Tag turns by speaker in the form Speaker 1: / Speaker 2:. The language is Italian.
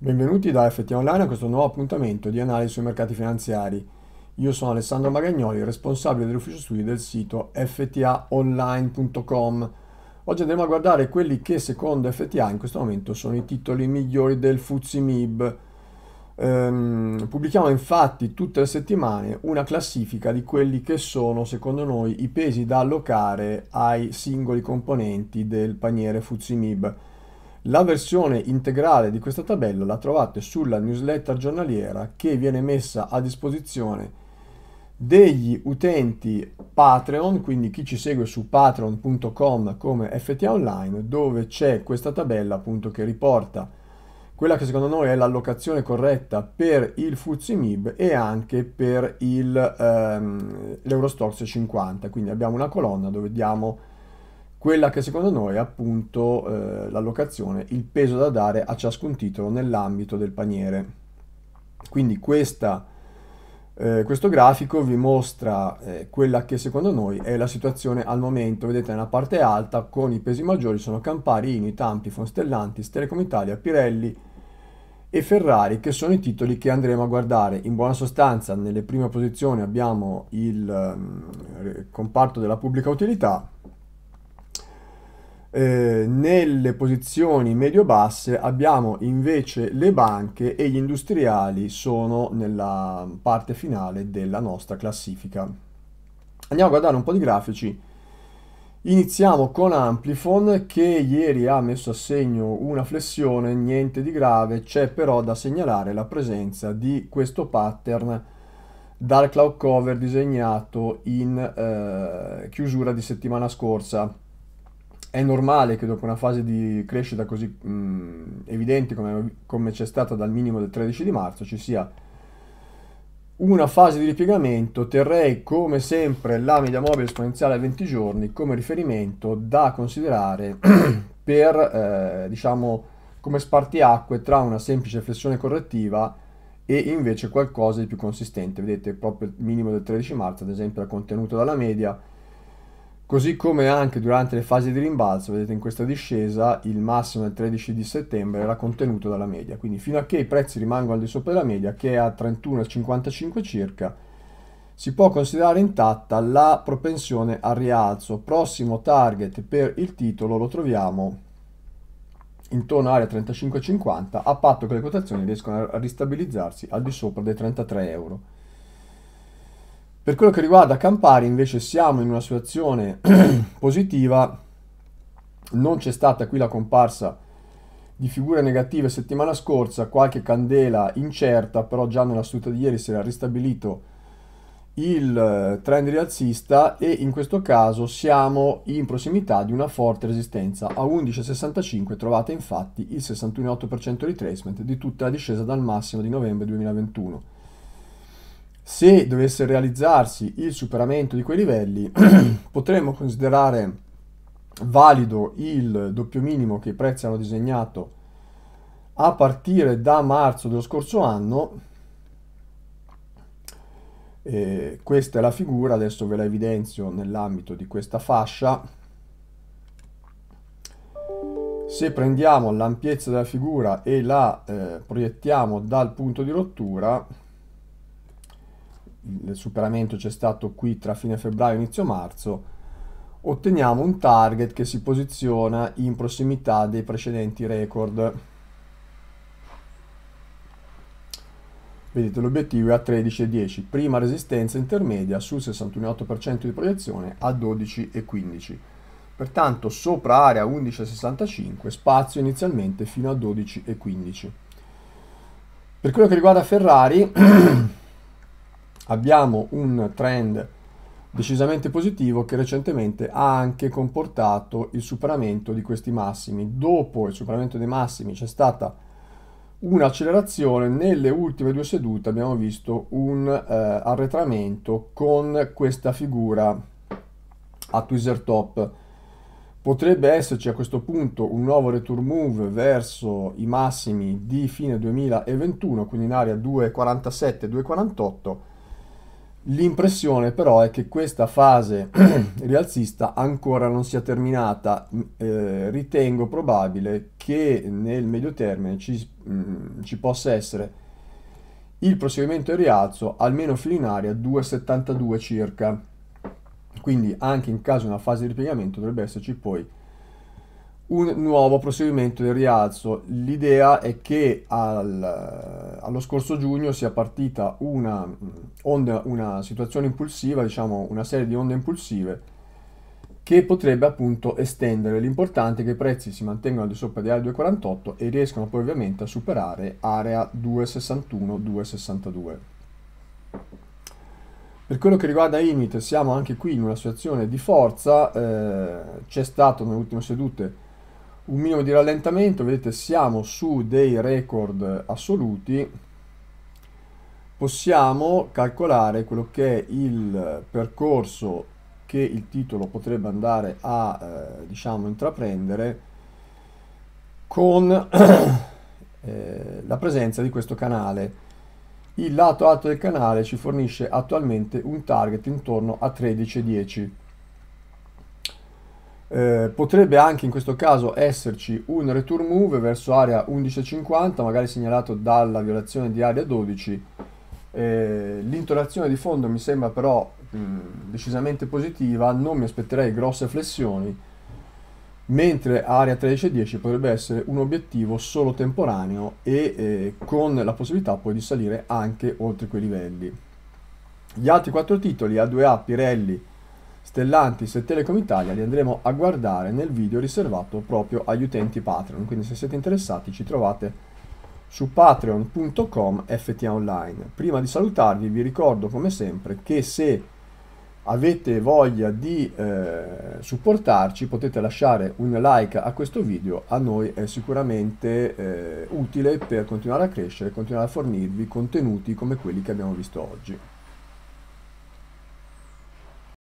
Speaker 1: Benvenuti da FT Online a questo nuovo appuntamento di analisi sui mercati finanziari. Io sono Alessandro Magagnoli, responsabile dell'ufficio studi del sito ftaonline.com. Oggi andremo a guardare quelli che secondo FTA in questo momento sono i titoli migliori del FTSE MIB. Ehm, pubblichiamo infatti tutte le settimane una classifica di quelli che sono secondo noi i pesi da allocare ai singoli componenti del paniere FTSE MIB. La versione integrale di questa tabella la trovate sulla newsletter giornaliera che viene messa a disposizione degli utenti Patreon, quindi chi ci segue su patreon.com come FTA Online, dove c'è questa tabella appunto che riporta quella che secondo noi è l'allocazione corretta per il FTSE MIB e anche per il, ehm, l'Eurostox 50. Quindi abbiamo una colonna dove diamo quella che secondo noi è appunto eh, l'allocazione, il peso da dare a ciascun titolo nell'ambito del paniere. Quindi questa, eh, questo grafico vi mostra eh, quella che secondo noi è la situazione al momento, vedete nella parte alta con i pesi maggiori sono Campari, Inuit, Amplifon, Stellantis, Telecom Italia, Pirelli e Ferrari che sono i titoli che andremo a guardare. In buona sostanza nelle prime posizioni abbiamo il, il mm, comparto della pubblica utilità, eh, nelle posizioni medio-basse abbiamo invece le banche e gli industriali sono nella parte finale della nostra classifica. Andiamo a guardare un po' di grafici. Iniziamo con Amplifon che ieri ha messo a segno una flessione, niente di grave, c'è però da segnalare la presenza di questo pattern dal cloud cover disegnato in eh, chiusura di settimana scorsa è normale che dopo una fase di crescita così mh, evidente come, come c'è stata dal minimo del 13 di marzo ci sia una fase di ripiegamento terrei come sempre la media mobile esponenziale a 20 giorni come riferimento da considerare per eh, diciamo come spartiacque tra una semplice flessione correttiva e invece qualcosa di più consistente vedete proprio il minimo del 13 marzo ad esempio era contenuto dalla media Così come anche durante le fasi di rimbalzo, vedete in questa discesa, il massimo del 13 di settembre era contenuto dalla media, quindi fino a che i prezzi rimangono al di sopra della media, che è a 31,55 circa, si può considerare intatta la propensione al rialzo. Prossimo target per il titolo lo troviamo intorno all'area 35,50 a patto che le quotazioni riescano a ristabilizzarsi al di sopra dei 33 euro. Per quello che riguarda Campari invece siamo in una situazione positiva, non c'è stata qui la comparsa di figure negative settimana scorsa, qualche candela incerta, però già nella seduta di ieri si era ristabilito il eh, trend rialzista e in questo caso siamo in prossimità di una forte resistenza a 11,65 trovate infatti il 61,8% retracement di tutta la discesa dal massimo di novembre 2021 se dovesse realizzarsi il superamento di quei livelli, potremmo considerare valido il doppio minimo che i prezzi hanno disegnato a partire da marzo dello scorso anno. Eh, questa è la figura, adesso ve la evidenzio nell'ambito di questa fascia. Se prendiamo l'ampiezza della figura e la eh, proiettiamo dal punto di rottura, il superamento c'è stato qui tra fine febbraio e inizio marzo, otteniamo un target che si posiziona in prossimità dei precedenti record. Vedete l'obiettivo è a 13,10, prima resistenza intermedia sul 61,8% di proiezione a 12,15. Pertanto sopra area 11,65, spazio inizialmente fino a 12,15. Per quello che riguarda Ferrari, abbiamo un trend decisamente positivo che recentemente ha anche comportato il superamento di questi massimi. Dopo il superamento dei massimi c'è stata un'accelerazione, nelle ultime due sedute abbiamo visto un eh, arretramento con questa figura a tweezer top. Potrebbe esserci a questo punto un nuovo return move verso i massimi di fine 2021, quindi in area 2,47-2,48 L'impressione però è che questa fase rialzista ancora non sia terminata. Mm, eh, ritengo probabile che nel medio termine ci, mh, mm, ci possa essere il proseguimento in rialzo almeno fino in area 2,72 circa. Quindi anche in caso di una fase di ripiegamento dovrebbe esserci poi un nuovo proseguimento del rialzo. L'idea è che al, allo scorso giugno sia partita una, mm, onda, una situazione impulsiva, diciamo una serie di onde impulsive che potrebbe appunto estendere. L'importante è che i prezzi si mantengano al di sopra di area 2,48 e riescano poi ovviamente a superare area 2,61-2,62. Per quello che riguarda Init siamo anche qui in una situazione di forza, eh, c'è stato nelle ultime sedute un minimo di rallentamento, vedete siamo su dei record assoluti, possiamo calcolare quello che è il percorso che il titolo potrebbe andare a eh, diciamo intraprendere con eh, la presenza di questo canale. Il lato alto del canale ci fornisce attualmente un target intorno a 13,10 eh, potrebbe anche in questo caso esserci un return move verso area 11.50, magari segnalato dalla violazione di area 12. Eh, l'intonazione di fondo mi sembra però mh, decisamente positiva, non mi aspetterei grosse flessioni, mentre area 13.10 potrebbe essere un obiettivo solo temporaneo e eh, con la possibilità poi di salire anche oltre quei livelli. Gli altri quattro titoli, A2A, Pirelli, Stellantis e Telecom Italia li andremo a guardare nel video riservato proprio agli utenti Patreon, quindi se siete interessati ci trovate su patreon.com FTA Online. Prima di salutarvi vi ricordo come sempre che se avete voglia di eh, supportarci potete lasciare un like a questo video, a noi è sicuramente eh, utile per continuare a crescere e continuare a fornirvi contenuti come quelli che abbiamo visto oggi.